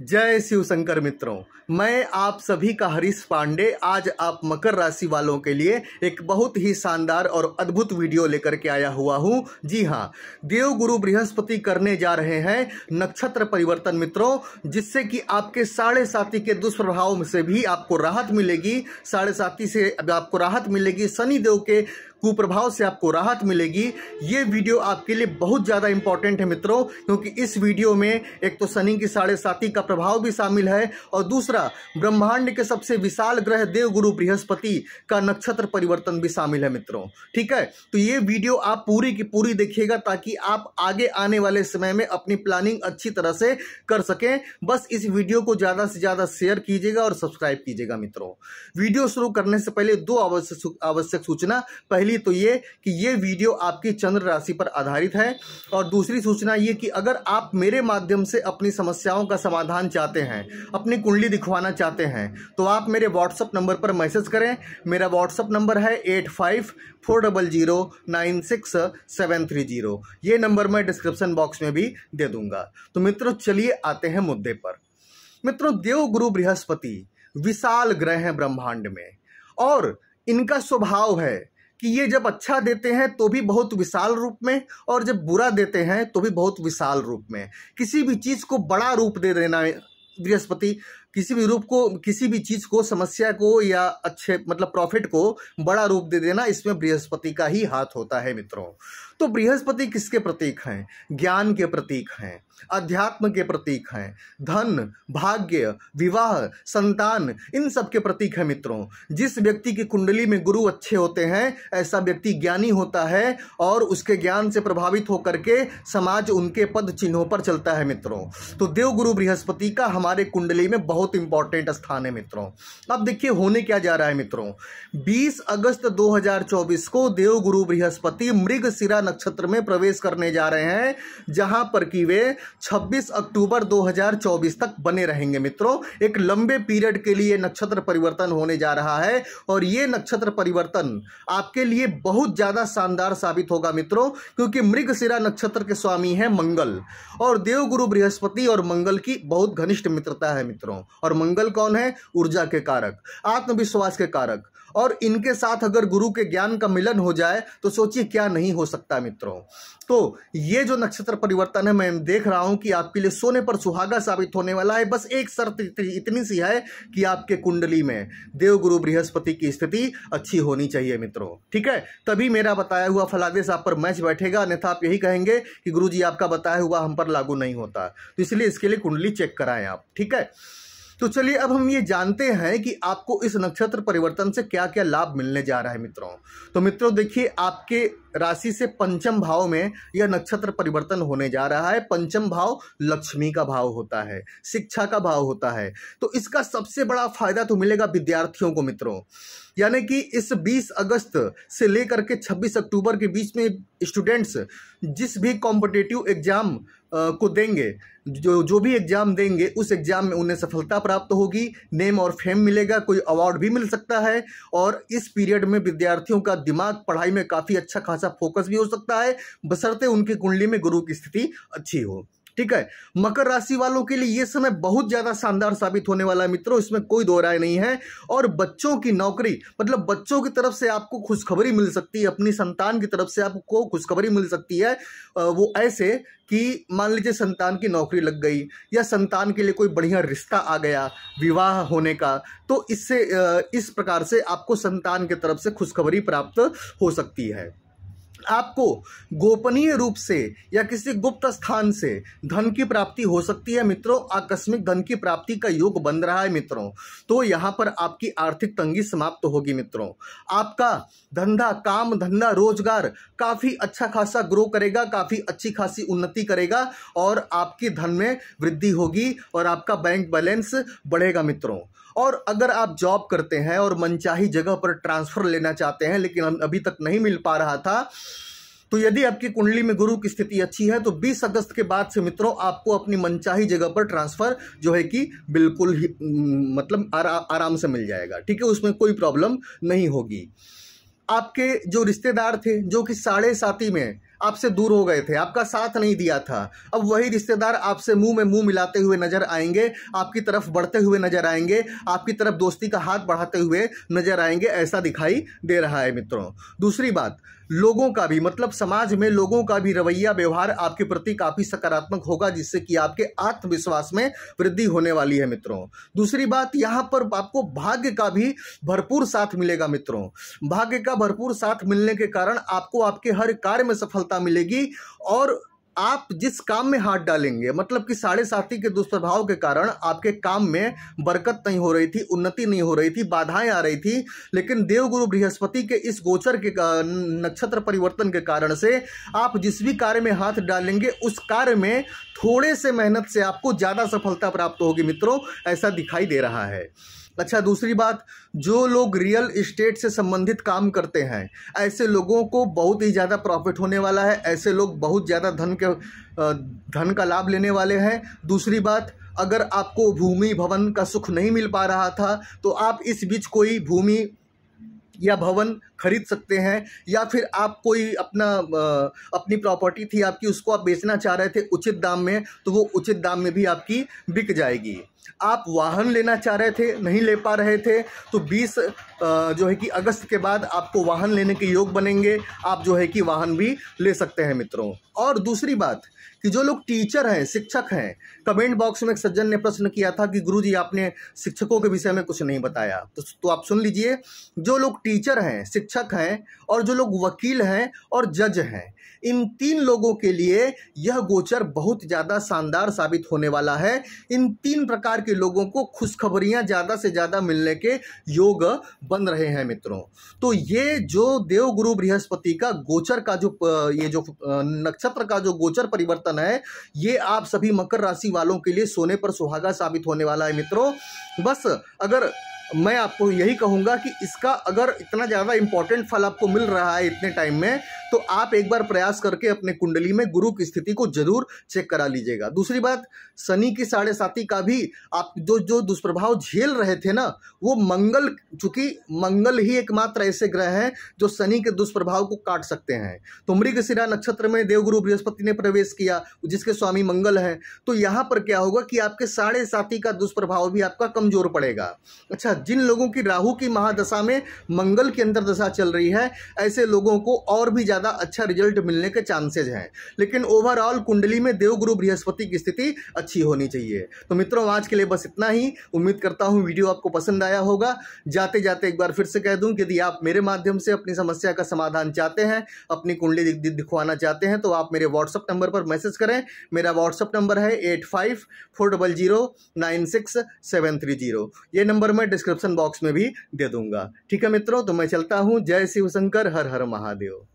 जय शिव शंकर मित्रों मैं आप सभी का हरीश पांडे आज आप मकर राशि वालों के लिए एक बहुत ही शानदार और अद्भुत वीडियो लेकर के आया हुआ हूं जी हाँ देव गुरु बृहस्पति करने जा रहे हैं नक्षत्र परिवर्तन मित्रों जिससे कि आपके साढ़े साथी के दुष्प्रभाव से भी आपको राहत मिलेगी साढ़े साथी से आपको राहत मिलेगी शनिदेव के कुप्रभाव से आपको राहत मिलेगी ये वीडियो आपके लिए बहुत ज़्यादा इंपॉर्टेंट है मित्रों क्योंकि इस वीडियो में एक तो शनि की साढ़े साथी का प्रभाव भी शामिल है और दूसरा ब्रह्मांड के सबसे विशाल ग्रह देव गुरु बृहस्पति का नक्षत्र परिवर्तन भी शामिल है मित्रों ठीक है तो ये वीडियो आप पूरी की पूरी देखिएगा ताकि आप आगे आने वाले समय में अपनी प्लानिंग अच्छी तरह से कर सकें बस इस वीडियो को ज़्यादा से ज़्यादा शेयर कीजिएगा और सब्सक्राइब कीजिएगा मित्रों वीडियो शुरू करने से पहले दो आवश्यक आवश्यक सूचना पहली पहली तो ये कि ये वीडियो आपकी चंद्र राशि पर आधारित है और दूसरी सूचना ये कि अगर आप मेरे माध्यम से अपनी समस्याओं का समाधान चाहते हैं अपनी कुंडली दिखवाना चाहते हैं तो आप मेरे व्हाट्सअप नंबर पर मैसेज करें मेरा व्हाट्सअप नंबर है eight five four double zero nine six seven three zero ये नंबर मैं डिस्क्रिप्शन बॉक्स में भी दे दूंगा तो मित्रों चलिए आते हैं मुद्दे पर मित्रों देव गुरु बृहस्पति विशाल ग्रह हैं ब्रह्मांड में और इनका स्वभाव है कि ये जब अच्छा देते हैं तो भी बहुत विशाल रूप में और जब बुरा देते हैं तो भी बहुत विशाल रूप में किसी भी चीज़ को बड़ा रूप दे देना बृहस्पति किसी भी रूप को किसी भी चीज़ को समस्या को या अच्छे मतलब प्रॉफिट को बड़ा रूप दे देना इसमें बृहस्पति का ही हाथ होता है मित्रों तो बृहस्पति किसके प्रतीक हैं ज्ञान के प्रतीक हैं अध्यात्म के प्रतीक हैं धन भाग्य विवाह संतान इन सब के प्रतीक हैं मित्रों जिस व्यक्ति की कुंडली में गुरु अच्छे होते हैं ऐसा व्यक्ति ज्ञानी होता है और उसके ज्ञान से प्रभावित होकर के समाज उनके पद चिन्हों पर चलता है मित्रों तो देवगुरु बृहस्पति का हमारे कुंडली में बहुत इंपॉर्टेंट स्थान है मित्रों अब देखिए होने क्या जा रहा है मित्रों बीस अगस्त दो को देवगुरु बृहस्पति मृग सिरा नक्षत्र में प्रवेश करने जा रहे हैं जहां पर कि वे 26 अक्टूबर 2024 तक बने रहेंगे मित्रों एक लंबे पीरियड के लिए नक्षत्र परिवर्तन होने जा रहा है और ये नक्षत्र परिवर्तन आपके लिए बहुत ज़्यादा शानदार साबित होगा मित्रों क्योंकि मृगशिरा नक्षत्र के स्वामी है मंगल और देवगुरु बृहस्पति और मंगल की बहुत घनिष्ठ मित्रता है मित्रों और मंगल कौन है ऊर्जा के कारक आत्मविश्वास के कारक और इनके साथ अगर गुरु के ज्ञान का मिलन हो जाए तो सोचिए क्या नहीं हो सकता मित्रों तो ये जो नक्षत्र परिवर्तन है मैं देख रहा हूं कि आपके लिए सोने पर सुहागा साबित होने वाला है बस एक शर्त इतनी सी है कि आपके कुंडली में देवगुरु बृहस्पति की स्थिति अच्छी होनी चाहिए मित्रों ठीक है तभी मेरा बताया हुआ फलादेश आप पर मैच बैठेगा अन्यथा आप यही कहेंगे कि गुरु जी आपका बताया हुआ हम पर लागू नहीं होता तो इसलिए इसके लिए कुंडली चेक कराएं आप ठीक है तो चलिए अब हम ये जानते हैं कि आपको इस नक्षत्र परिवर्तन से क्या क्या लाभ मिलने जा रहा है मित्रों तो मित्रों देखिए आपके राशि से पंचम भाव में यह नक्षत्र परिवर्तन होने जा रहा है पंचम भाव लक्ष्मी का भाव होता है शिक्षा का भाव होता है तो इसका सबसे बड़ा फायदा तो मिलेगा विद्यार्थियों को मित्रों यानी कि इस 20 अगस्त से लेकर के 26 अक्टूबर के बीच में स्टूडेंट्स जिस भी कॉम्पिटेटिव एग्जाम को देंगे जो जो भी एग्ज़ाम देंगे उस एग्ज़ाम में उन्हें सफलता प्राप्त होगी नेम और फेम मिलेगा कोई अवार्ड भी मिल सकता है और इस पीरियड में विद्यार्थियों का दिमाग पढ़ाई में काफ़ी अच्छा खासा फोकस भी हो सकता है बसरते उनकी कुंडली में गुरु की स्थिति अच्छी हो ठीक है मकर राशि वालों के लिए ये समय बहुत ज़्यादा शानदार साबित होने वाला है मित्रों इसमें कोई दो राय नहीं है और बच्चों की नौकरी मतलब बच्चों की तरफ से आपको खुशखबरी मिल सकती है अपनी संतान की तरफ से आपको खुशखबरी मिल सकती है वो ऐसे कि मान लीजिए संतान की नौकरी लग गई या संतान के लिए कोई बढ़िया रिश्ता आ गया विवाह होने का तो इससे इस प्रकार से आपको संतान की तरफ से खुशखबरी प्राप्त हो सकती है आपको गोपनीय रूप से या किसी गुप्त स्थान से धन की प्राप्ति हो सकती है मित्रों आकस्मिक धन की प्राप्ति का योग बन रहा है मित्रों तो यहाँ पर आपकी आर्थिक तंगी समाप्त होगी मित्रों आपका धंधा काम धंधा रोजगार काफ़ी अच्छा खासा ग्रो करेगा काफ़ी अच्छी खासी उन्नति करेगा और आपकी धन में वृद्धि होगी और आपका बैंक बैलेंस बढ़ेगा मित्रों और अगर आप जॉब करते हैं और मनचाही जगह पर ट्रांसफ़र लेना चाहते हैं लेकिन अभी तक नहीं मिल पा रहा था तो यदि आपकी कुंडली में गुरु की स्थिति अच्छी है तो 20 अगस्त के बाद से मित्रों आपको अपनी मनचाही जगह पर ट्रांसफ़र जो है कि बिल्कुल ही मतलब आरा, आराम से मिल जाएगा ठीक है उसमें कोई प्रॉब्लम नहीं होगी आपके जो रिश्तेदार थे जो कि साढ़े साथी में आपसे दूर हो गए थे आपका साथ नहीं दिया था अब वही रिश्तेदार आपसे मुंह में मुंह मिलाते हुए नजर आएंगे आपकी तरफ बढ़ते हुए नजर आएंगे आपकी तरफ दोस्ती का हाथ बढ़ाते हुए नजर आएंगे ऐसा दिखाई दे रहा है मित्रों दूसरी बात लोगों का भी मतलब समाज में लोगों का भी रवैया व्यवहार आपके प्रति काफ़ी सकारात्मक होगा जिससे कि आपके आत्मविश्वास में वृद्धि होने वाली है मित्रों दूसरी बात यहाँ पर आपको भाग्य का भी भरपूर साथ मिलेगा मित्रों भाग्य का भरपूर साथ मिलने के कारण आपको आपके हर कार्य में सफलता मिलेगी और आप जिस काम में हाथ डालेंगे मतलब कि साढ़े साथी के दुष्प्रभाव के कारण आपके काम में बरकत नहीं हो रही थी उन्नति नहीं हो रही थी बाधाएं आ रही थी लेकिन देवगुरु बृहस्पति के इस गोचर के नक्षत्र परिवर्तन के कारण से आप जिस भी कार्य में हाथ डालेंगे उस कार्य में थोड़े से मेहनत से आपको ज़्यादा सफलता प्राप्त होगी मित्रों ऐसा दिखाई दे रहा है अच्छा दूसरी बात जो लोग रियल इस्टेट से संबंधित काम करते हैं ऐसे लोगों को बहुत ही ज़्यादा प्रॉफिट होने वाला है ऐसे लोग बहुत ज़्यादा धन के धन का लाभ लेने वाले हैं दूसरी बात अगर आपको भूमि भवन का सुख नहीं मिल पा रहा था तो आप इस बीच कोई भूमि या भवन खरीद सकते हैं या फिर आप कोई अपना अपनी प्रॉपर्टी थी आपकी उसको आप बेचना चाह रहे थे उचित दाम में तो वो उचित दाम में भी आपकी बिक जाएगी आप वाहन लेना चाह रहे थे नहीं ले पा रहे थे तो 20 जो है कि अगस्त के बाद आपको वाहन लेने के योग बनेंगे आप जो है कि वाहन भी ले सकते हैं मित्रों और दूसरी बात कि जो लोग टीचर हैं शिक्षक हैं कमेंट बॉक्स में एक सज्जन ने प्रश्न किया था कि गुरुजी आपने शिक्षकों के विषय में कुछ नहीं बताया तो, तो आप सुन लीजिए जो लोग टीचर हैं शिक्षक शिक्षक हैं और जो लोग वकील हैं और जज हैं इन तीन लोगों के लिए यह गोचर बहुत ज़्यादा शानदार साबित होने वाला है इन तीन प्रकार के लोगों को खुशखबरियाँ ज़्यादा से ज़्यादा मिलने के योग बन रहे हैं मित्रों तो ये जो देवगुरु बृहस्पति का गोचर का जो ये जो नक्षत्र का जो गोचर परिवर्तन है ये आप सभी मकर राशि वालों के लिए सोने पर सुहागा साबित होने वाला है मित्रों बस अगर मैं आपको यही कहूँगा कि इसका अगर इतना ज़्यादा इम्पोर्टेंट फल आपको मिल रहा है इतने टाइम में तो आप एक बार प्रयास करके अपने कुंडली में गुरु की स्थिति को जरूर चेक करा लीजिएगा दूसरी बात शनि की साढ़े साथी का भी आप जो जो दुष्प्रभाव झेल रहे थे ना वो मंगल चूंकि मंगल ही एकमात्र ऐसे ग्रह हैं जो शनि के दुष्प्रभाव को काट सकते हैं तो मृगशिरा नक्षत्र में देवगुरु बृहस्पति ने प्रवेश किया जिसके स्वामी मंगल हैं तो यहाँ पर क्या होगा कि आपके साढ़े साथी का दुष्प्रभाव भी आपका कमजोर पड़ेगा अच्छा जिन लोगों की राहू की महादशा में मंगल की अंतरदशा चल रही है ऐसे लोगों को और भी ज़्यादा ज़्यादा अच्छा रिजल्ट मिलने के चांसेज हैं लेकिन ओवरऑल कुंडली में देवगुरु बृहस्पति की स्थिति अच्छी होनी चाहिए तो मित्रों आज के लिए बस इतना ही उम्मीद करता हूँ वीडियो आपको पसंद आया होगा जाते जाते एक बार फिर से कह दूँ कि यदि आप मेरे माध्यम से अपनी समस्या का समाधान चाहते हैं अपनी कुंडली दिखवाना चाहते हैं तो आप मेरे व्हाट्सअप नंबर पर मैसेज करें मेरा व्हाट्सअप नंबर है eight five four double zero nine six seven three zero ये नंबर मैं डिस्क्रिप्शन बॉक्स में भी दे दूंगा ठीक है मित्रों तो मैं चलता हूँ जय शिव शंकर हर हर महादेव